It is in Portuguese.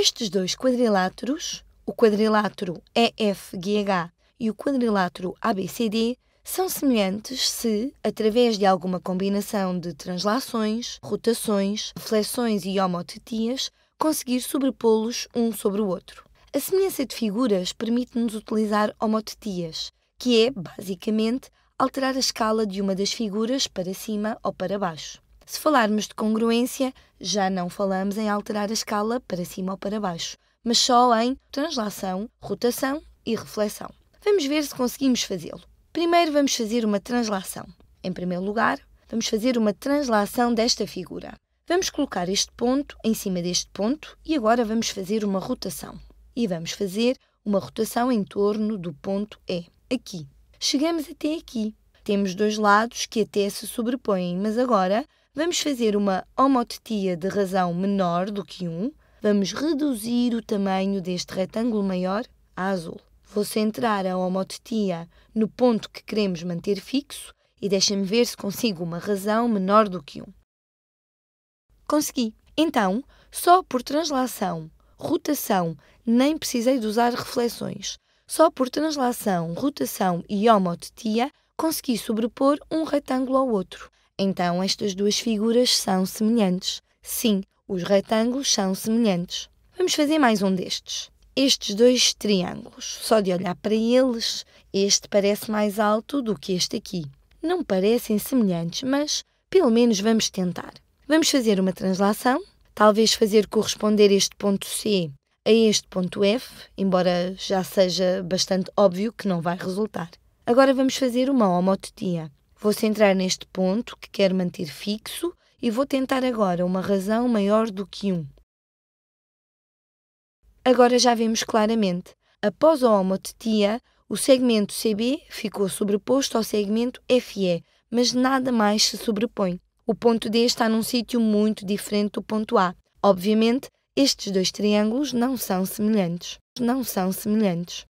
Estes dois quadriláteros, o quadrilátero EFGH e o quadrilátero ABCD, são semelhantes se, através de alguma combinação de translações, rotações, flexões e homotetias, conseguir sobrepô-los um sobre o outro. A semelhança de figuras permite-nos utilizar homotetias, que é, basicamente, alterar a escala de uma das figuras para cima ou para baixo. Se falarmos de congruência, já não falamos em alterar a escala para cima ou para baixo, mas só em translação, rotação e reflexão. Vamos ver se conseguimos fazê-lo. Primeiro vamos fazer uma translação. Em primeiro lugar, vamos fazer uma translação desta figura. Vamos colocar este ponto em cima deste ponto e agora vamos fazer uma rotação. E vamos fazer uma rotação em torno do ponto E, aqui. Chegamos até aqui. Temos dois lados que até se sobrepõem, mas agora Vamos fazer uma homotetia de razão menor do que 1. Vamos reduzir o tamanho deste retângulo maior a azul. Vou centrar a homotetia no ponto que queremos manter fixo e deixa-me ver se consigo uma razão menor do que 1. Consegui. Então, só por translação, rotação, nem precisei de usar reflexões. Só por translação, rotação e homotetia consegui sobrepor um retângulo ao outro. Então, estas duas figuras são semelhantes. Sim, os retângulos são semelhantes. Vamos fazer mais um destes. Estes dois triângulos, só de olhar para eles, este parece mais alto do que este aqui. Não parecem semelhantes, mas pelo menos vamos tentar. Vamos fazer uma translação, talvez fazer corresponder este ponto C a este ponto F, embora já seja bastante óbvio que não vai resultar. Agora vamos fazer uma homotetia. Vou centrar neste ponto que quero manter fixo e vou tentar agora uma razão maior do que 1. Agora já vemos claramente. Após a homotetia, o segmento CB ficou sobreposto ao segmento FE, mas nada mais se sobrepõe. O ponto D está num sítio muito diferente do ponto A. Obviamente, estes dois triângulos não são semelhantes. Não são semelhantes.